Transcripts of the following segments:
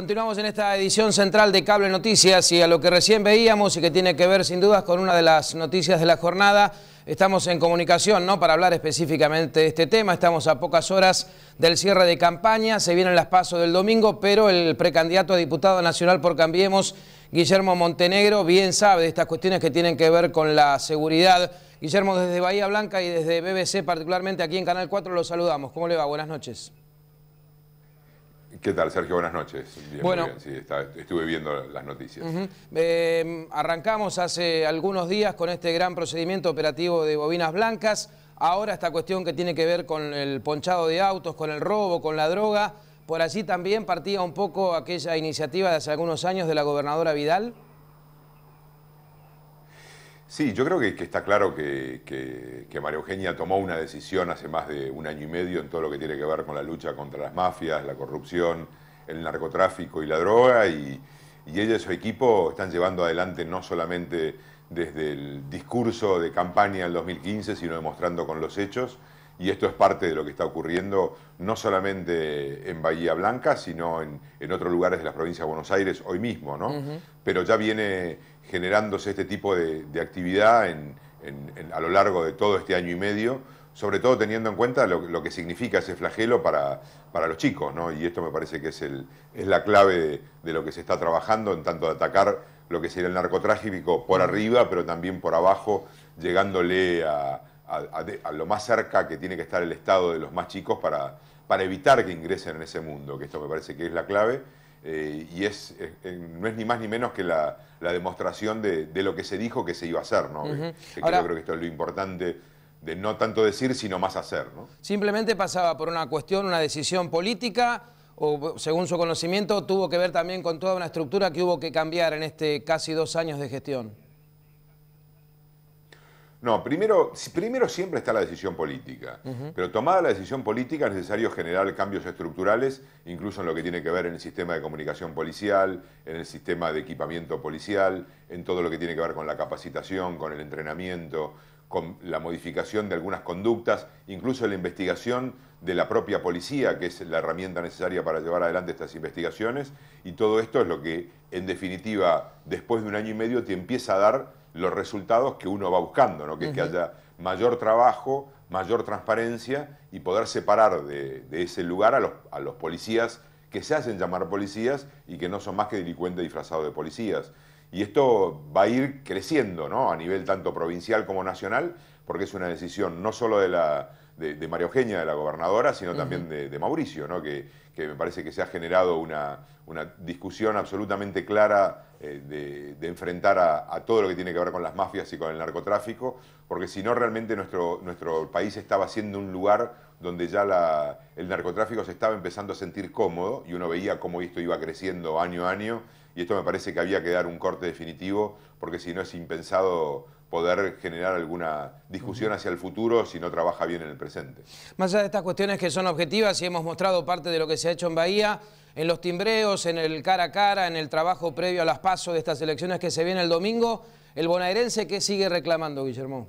Continuamos en esta edición central de Cable Noticias y a lo que recién veíamos y que tiene que ver sin dudas con una de las noticias de la jornada, estamos en comunicación ¿no? para hablar específicamente de este tema, estamos a pocas horas del cierre de campaña, se vienen las pasos del domingo, pero el precandidato a diputado nacional por Cambiemos, Guillermo Montenegro, bien sabe de estas cuestiones que tienen que ver con la seguridad. Guillermo, desde Bahía Blanca y desde BBC particularmente aquí en Canal 4 lo saludamos. ¿Cómo le va? Buenas noches. ¿Qué tal, Sergio? Buenas noches. bueno, estuve viendo las noticias. Em, arrancamos hace algunos días con este gran procedimiento operativo de bobinas blancas. Ahora esta cuestión que tiene que ver con el ponchado de autos, con el robo, con la droga. Por allí también partía un poco aquella iniciativa de hace algunos años de la gobernadora Vidal. Sí, yo creo que, está claro que, María Eugenia tomó una decisión hace más de un año y medio en todo lo que tiene que ver con la lucha contra las mafias, la corrupción, el narcotráfico y la droga, y, y ella y su equipo están llevando adelante no solamente desde el discurso de campaña del 2015, sino demostrando con los hechos y esto es parte de lo que está ocurriendo no solamente en Bahía Blanca, sino en, otros lugares de la provincia de Buenos Aires hoy mismo, ¿no? Pero ya viene generándose este tipo de, actividad a lo largo de todo este año y medio, sobre todo teniendo en cuenta lo, que significa ese flagelo para, para, los chicos, ¿no? Y esto me parece que es, el, es la clave de, de lo que se está trabajando en tanto de atacar lo que sería el narcotráfico por arriba, pero también por abajo, llegándole a a, lo más cerca que tiene que estar el Estado de los más chicos para, evitar que ingresen en ese mundo, que esto me parece que es la clave. Eh, y es, eh, no es ni más ni menos que la, demostración de, lo que se dijo que se iba a hacer, ¿no? creo que esto es lo importante de no tanto decir, sino más hacer, ¿no? Simplemente pasaba por una cuestión, una decisión política, o según su conocimiento, tuvo que ver también con toda una estructura que hubo que cambiar en este casi dos años de gestión. No, primero, primero siempre está la decisión política, pero tomada la decisión política es necesario generar cambios estructurales, incluso en lo que tiene que ver en el sistema de comunicación policial, en el sistema de equipamiento policial, en todo lo que tiene que ver con la capacitación, con el entrenamiento, con la modificación de algunas conductas, incluso la investigación de la propia policía, que es la herramienta necesaria para llevar adelante estas investigaciones, y todo esto es lo que, en definitiva, después de un año y medio te empieza a dar los resultados que uno va buscando, ¿no? que es que haya mayor trabajo, mayor transparencia y poder separar de, ese lugar a los, policías que se hacen llamar policías y que no son más que delincuentes disfrazados de policías. Y esto va a ir creciendo a nivel tanto provincial como nacional porque es una decisión no solo de, la, de, de María Eugenia, de la gobernadora, sino también de, Mauricio, que, me parece que se ha generado una, discusión absolutamente clara eh, de, enfrentar a, todo lo que tiene que ver con las mafias y con el narcotráfico, porque si no realmente nuestro, nuestro país estaba siendo un lugar donde ya el narcotráfico se estaba empezando a sentir cómodo y uno veía cómo esto iba creciendo año a año y esto me parece que había que dar un corte definitivo porque si no es impensado poder generar alguna discusión hacia el futuro si no trabaja bien en el presente. Más allá de estas cuestiones que son objetivas y hemos mostrado parte de lo que se ha hecho en Bahía, en los timbreos, en el cara a cara, en el trabajo previo a las pasos de estas elecciones que se vienen el domingo, el bonaerense, ¿qué sigue reclamando, Guillermo?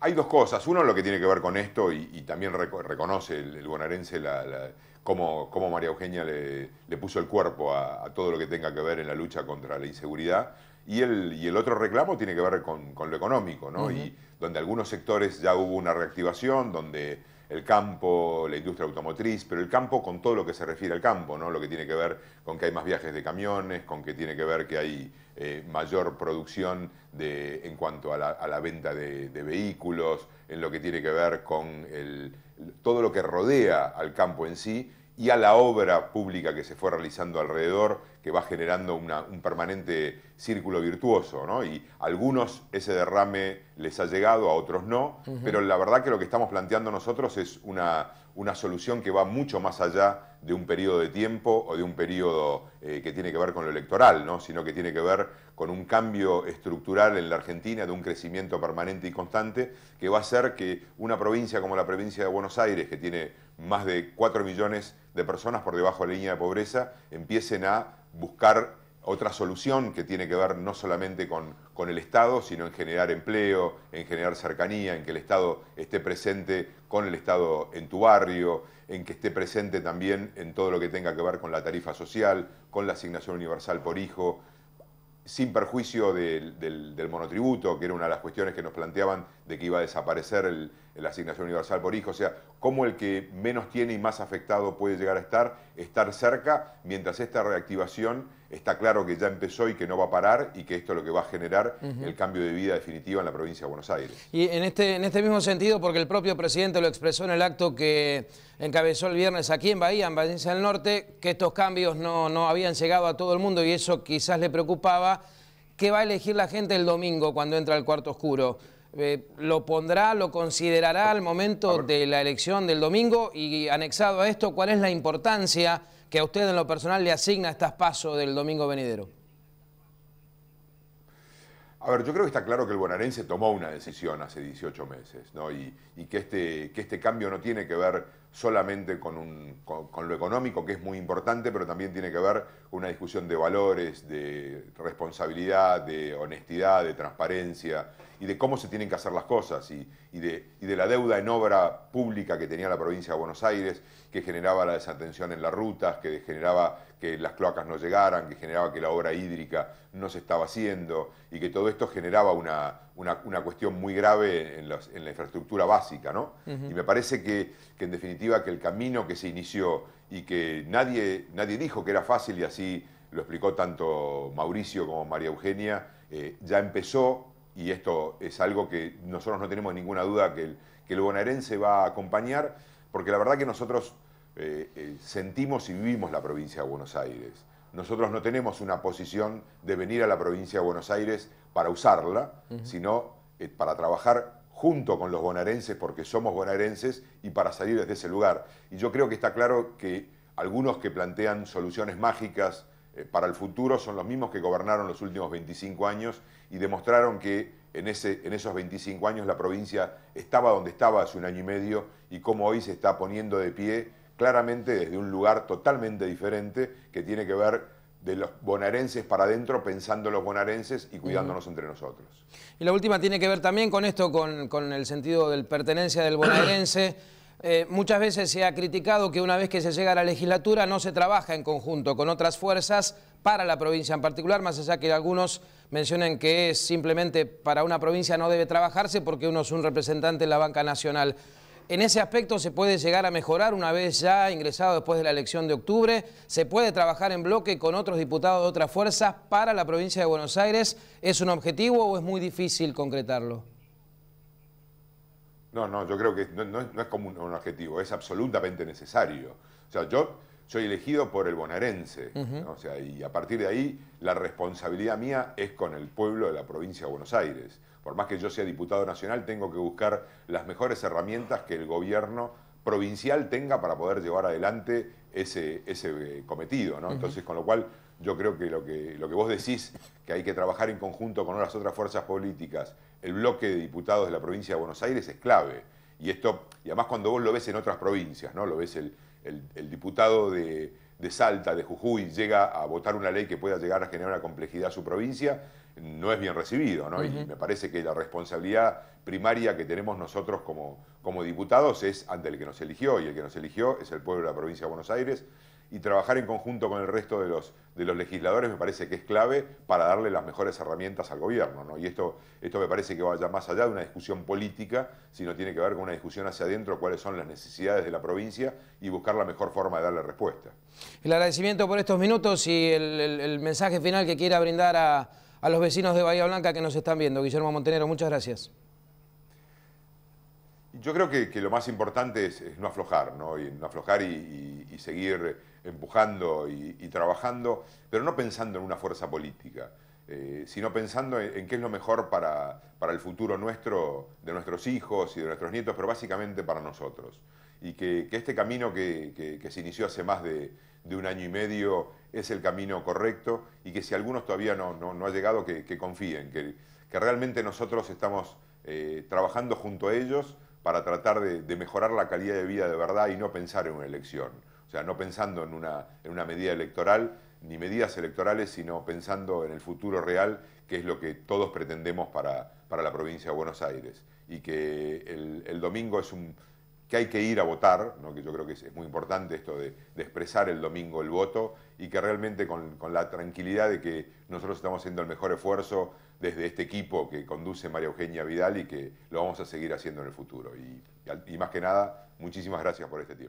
hay dos cosas. Uno, lo que tiene que ver con esto, y, también reconoce el, el la, la, cómo, cómo, María Eugenia le, puso el cuerpo a, todo lo que tenga que ver en la lucha contra la inseguridad. Y el, y el otro reclamo tiene que ver con, lo económico, ¿no? Y donde algunos sectores ya hubo una reactivación, donde el campo, la industria automotriz, pero el campo con todo lo que se refiere al campo, ¿no? lo que tiene que ver con que hay más viajes de camiones, con que tiene que ver que hay eh, mayor producción de, en cuanto a la, venta de, de, vehículos, en lo que tiene que ver con el, todo lo que rodea al campo en sí y a la obra pública que se fue realizando alrededor, que va generando un permanente círculo virtuoso, ¿no? Y a algunos ese derrame les ha llegado, a otros no, pero la verdad que lo que estamos planteando nosotros es una, una solución que va mucho más allá de un periodo de tiempo o de un periodo eh, que tiene que ver con lo electoral, ¿no? sino que tiene que ver con un cambio estructural en la Argentina, de un crecimiento permanente y constante, que va a hacer que una provincia como la provincia de Buenos Aires, que tiene más de 4 millones de personas por debajo de la línea de pobreza, empiecen a buscar otra solución que tiene que ver no solamente con, el Estado, sino en generar empleo, en generar cercanía, en que el Estado esté presente con el Estado en tu barrio, en que esté presente también en todo lo que tenga que ver con la tarifa social, con la asignación universal por hijo, sin perjuicio del, monotributo, que era una de las cuestiones que nos planteaban de que iba a desaparecer la asignación universal por hijo, o sea, cómo el que menos tiene y más afectado puede llegar a estar, estar cerca, mientras esta reactivación está claro que ya empezó y que no va a parar y que esto es lo que va a generar el cambio de vida definitivo en la provincia de Buenos Aires. Y en este, en este mismo sentido, porque el propio presidente lo expresó en el acto que encabezó el viernes aquí en Bahía, en Valencia del Norte, que estos cambios no, habían llegado a todo el mundo y eso quizás le preocupaba, ¿qué va a elegir la gente el domingo cuando entra el cuarto oscuro? Eh, lo pondrá, lo considerará al momento de la elección del domingo y anexado a esto, ¿cuál es la importancia que a usted en lo personal le asigna a estas pasos del domingo venidero? A ver, yo creo que está claro que el bonaerense tomó una decisión hace 18 meses, ¿no? Y, que, este, que este cambio no tiene que ver solamente con, lo económico, que es muy importante, pero también tiene que ver con una discusión de valores, de responsabilidad, de honestidad, de transparencia y de cómo se tienen que hacer las cosas y de, la deuda en obra pública que tenía la provincia de Buenos Aires, que generaba la desatención en las rutas, que generaba que las cloacas no llegaran, que generaba que la obra hídrica no se estaba haciendo y que todo esto generaba una, una, una cuestión muy grave en, la infraestructura básica, ¿no? Y me parece que, en definitiva, que el camino que se inició y que nadie, nadie dijo que era fácil, y así lo explicó tanto Mauricio como María Eugenia, eh, ya empezó, y esto es algo que nosotros no tenemos ninguna duda que el, bonaerense va a acompañar, porque la verdad que nosotros eh, eh, sentimos y vivimos la provincia de Buenos Aires nosotros no tenemos una posición de venir a la provincia de Buenos Aires para usarla, sino eh, para trabajar junto con los bonaerenses porque somos bonaerenses y para salir desde ese lugar. Y yo creo que está claro que algunos que plantean soluciones mágicas eh, para el futuro son los mismos que gobernaron los últimos 25 años y demostraron que en, ese, en esos 25 años la provincia estaba donde estaba hace un año y medio y cómo hoy se está poniendo de pie claramente desde un lugar totalmente diferente que tiene que ver de los bonaerenses para adentro, pensando los bonaerenses y cuidándonos entre nosotros. Y la última tiene que ver también con esto, con, el sentido de pertenencia del bonaerense. Eh, muchas veces se ha criticado que una vez que se llega a la legislatura no se trabaja en conjunto con otras fuerzas para la provincia en particular, más allá que algunos mencionen que es simplemente para una provincia no debe trabajarse porque uno es un representante en la banca nacional. En ese aspecto se puede llegar a mejorar una vez ya ingresado después de la elección de octubre. Se puede trabajar en bloque con otros diputados de otras fuerzas para la provincia de Buenos Aires. ¿Es un objetivo o es muy difícil concretarlo? No, no, yo creo que no, es como un, un objetivo, es absolutamente necesario. O sea, yo soy elegido por el bonaerense. o sea, y a partir de ahí, la responsabilidad mía es con el pueblo de la provincia de Buenos Aires. Por más que yo sea diputado nacional, tengo que buscar las mejores herramientas que el gobierno provincial tenga para poder llevar adelante ese, ese eh, cometido. ¿no? Entonces, con lo cual, yo creo que lo, que lo que vos decís, que hay que trabajar en conjunto con las otras fuerzas políticas, el bloque de diputados de la provincia de Buenos Aires es clave. Y esto, y además cuando vos lo ves en otras provincias, ¿no? Lo ves el, el, diputado de, Salta, de Jujuy, llega a votar una ley que pueda llegar a generar una complejidad a su provincia, no es bien recibido, ¿no? Y me parece que la responsabilidad primaria que tenemos nosotros como, como diputados es ante el que nos eligió, y el que nos eligió es el pueblo de la provincia de Buenos Aires, y trabajar en conjunto con el resto de los, de los legisladores me parece que es clave para darle las mejores herramientas al gobierno. Y esto, esto me parece que vaya más allá de una discusión política, sino tiene que ver con una discusión hacia adentro, cuáles son las necesidades de la provincia y buscar la mejor forma de darle respuesta. El agradecimiento por estos minutos y el, mensaje final que quiera brindar a, los vecinos de Bahía Blanca que nos están viendo. Guillermo Montenero, muchas gracias. Yo creo que, lo más importante es, no aflojar, ¿no? Y, no aflojar y seguir empujando y, trabajando, pero no pensando en una fuerza política, eh, sino pensando en, qué es lo mejor para, el futuro nuestro, de nuestros hijos y de nuestros nietos, pero básicamente para nosotros. Y que, este camino que, se inició hace más de, un año y medio es el camino correcto y que si algunos todavía no, no, ha llegado, que, confíen, que, realmente nosotros estamos eh, trabajando junto a ellos para tratar de mejorar la calidad de vida de verdad y no pensar en una elección. O sea, no pensando en una, en una medida electoral, ni medidas electorales, sino pensando en el futuro real, que es lo que todos pretendemos para, la provincia de Buenos Aires. Y que el, domingo es un, que hay que ir a votar, que yo creo que es, muy importante esto de, expresar el domingo el voto y que realmente con, la tranquilidad de que nosotros estamos haciendo el mejor esfuerzo desde este equipo que conduce María Eugenia Vidal y que lo vamos a seguir haciendo en el futuro. y más que nada, muchísimas gracias por este tiempo.